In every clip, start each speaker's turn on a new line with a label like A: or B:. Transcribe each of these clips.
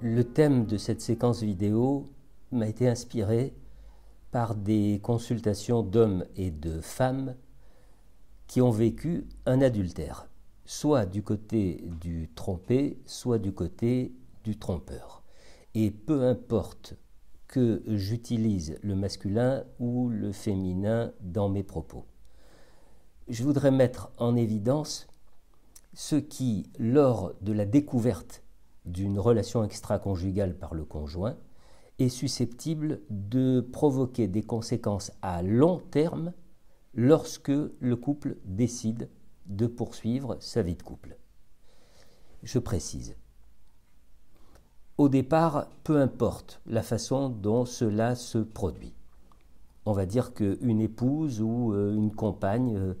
A: Le thème de cette séquence vidéo m'a été inspiré par des consultations d'hommes et de femmes qui ont vécu un adultère, soit du côté du trompé, soit du côté du trompeur. Et peu importe que j'utilise le masculin ou le féminin dans mes propos. Je voudrais mettre en évidence ce qui, lors de la découverte d'une relation extra-conjugale par le conjoint est susceptible de provoquer des conséquences à long terme lorsque le couple décide de poursuivre sa vie de couple. Je précise. Au départ, peu importe la façon dont cela se produit. On va dire qu'une épouse ou euh, une compagne euh,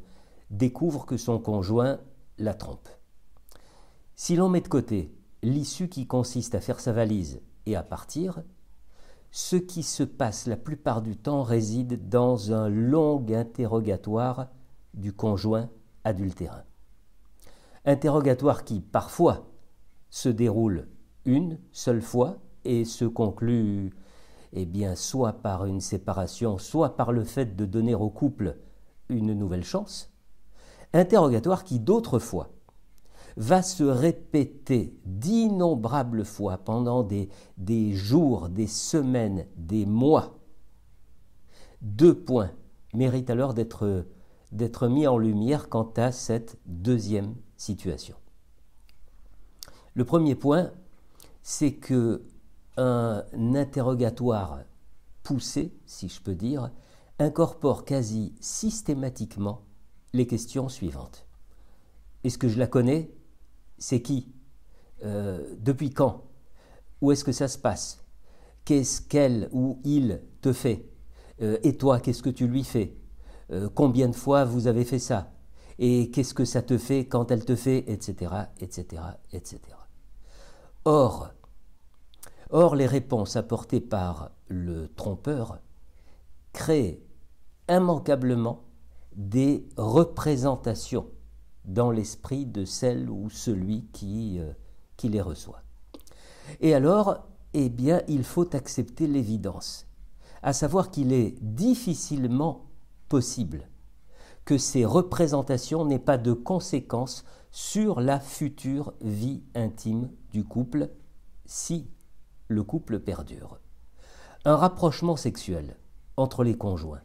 A: découvre que son conjoint la trompe. Si l'on met de côté l'issue qui consiste à faire sa valise et à partir, ce qui se passe la plupart du temps réside dans un long interrogatoire du conjoint adultérin. Interrogatoire qui parfois se déroule une seule fois et se conclut eh bien soit par une séparation, soit par le fait de donner au couple une nouvelle chance. Interrogatoire qui d'autres fois va se répéter d'innombrables fois pendant des, jours, des semaines, des mois. Deux points méritent alors d'être d'être mis en lumière quant à cette deuxième situation. Le premier point, c'est que un interrogatoire poussé, si je peux dire, incorpore quasi systématiquement les questions suivantes. Est-ce que je la connais c'est qui euh, Depuis quand Où est-ce que ça se passe Qu'est-ce qu'elle ou il te fait euh, Et toi, qu'est-ce que tu lui fais euh, Combien de fois vous avez fait ça Et qu'est-ce que ça te fait quand elle te fait Etc. etc., etc. Or, or, les réponses apportées par le trompeur créent immanquablement des représentations dans l'esprit de celle ou celui qui, euh, qui les reçoit. Et alors, eh bien, il faut accepter l'évidence, à savoir qu'il est difficilement possible que ces représentations n'aient pas de conséquences sur la future vie intime du couple si le couple perdure. Un rapprochement sexuel entre les conjoints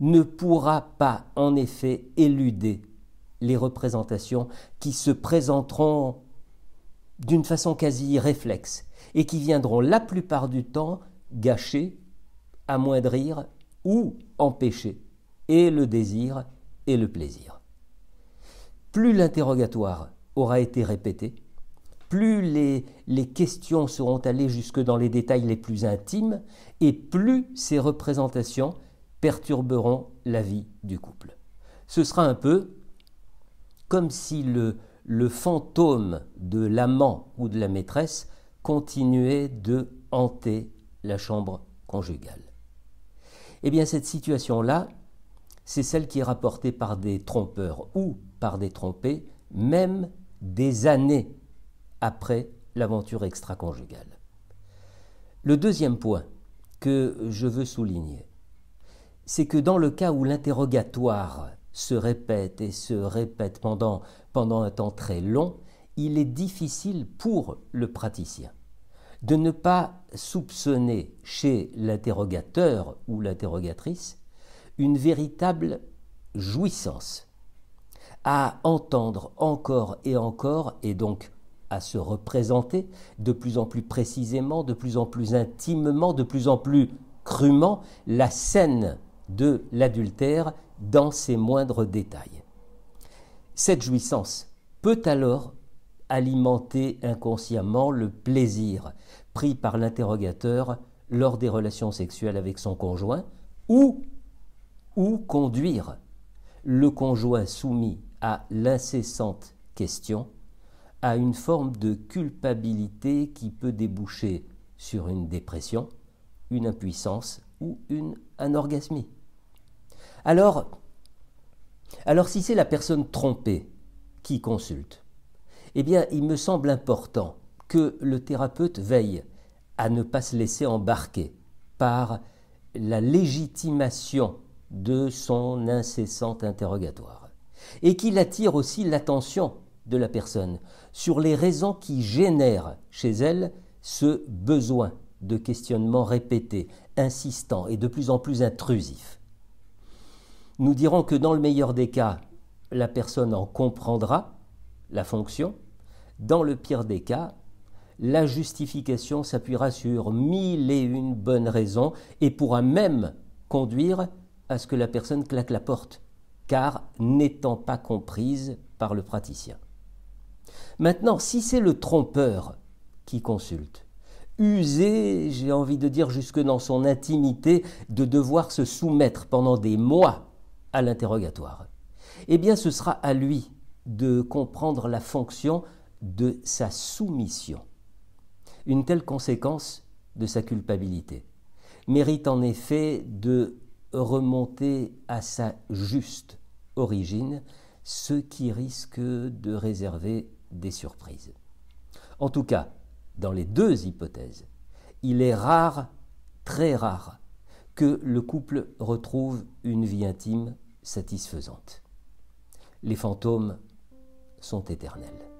A: ne pourra pas en effet éluder les représentations qui se présenteront d'une façon quasi réflexe et qui viendront la plupart du temps gâcher, amoindrir ou empêcher et le désir et le plaisir. Plus l'interrogatoire aura été répété, plus les, les, questions seront allées jusque dans les détails les plus intimes, et plus ces représentations perturberont la vie du couple. Ce sera un peu comme si le, le fantôme de l'amant ou de la maîtresse continuait de hanter la chambre conjugale. Eh bien, cette situation-là, c'est celle qui est rapportée par des trompeurs ou par des trompés, même des années après l'aventure extra-conjugale. Le deuxième point que je veux souligner, c'est que dans le cas où l'interrogatoire se répète et se répète pendant, un temps très long, il est difficile pour le praticien de ne pas soupçonner chez l'interrogateur ou l'interrogatrice une véritable jouissance à entendre encore et encore et donc à se représenter de plus en plus précisément, de plus en plus intimement, de plus en plus crûment la scène de l'adultère dans ses moindres détails. Cette jouissance peut alors alimenter inconsciemment le plaisir pris par l'interrogateur lors des relations sexuelles avec son conjoint ou, ou conduire le conjoint soumis à l'incessante question à une forme de culpabilité qui peut déboucher sur une dépression, une impuissance ou une anorgasmie. Alors, alors si c'est la personne trompée qui consulte, eh bien, il me semble important que le thérapeute veille à ne pas se laisser embarquer par la légitimation de son incessant interrogatoire, et qu'il attire aussi l'attention de la personne sur les raisons qui génèrent chez elle ce besoin de questionnement répété, insistant et de plus en plus intrusif. Nous dirons que dans le meilleur des cas, la personne en comprendra la fonction. Dans le pire des cas, la justification s'appuiera sur mille et une bonnes raisons et pourra même conduire à ce que la personne claque la porte, car n'étant pas comprise par le praticien. Maintenant, si c'est le trompeur qui consulte, usé, j'ai envie de dire jusque dans son intimité, de devoir se soumettre pendant des mois à l'interrogatoire Eh bien, ce sera à lui de comprendre la fonction de sa soumission. Une telle conséquence de sa culpabilité mérite en effet de remonter à sa juste origine, ce qui risque de réserver des surprises. En tout cas, dans les deux hypothèses, il est rare, très rare, que le couple retrouve une vie intime satisfaisante. Les fantômes sont éternels.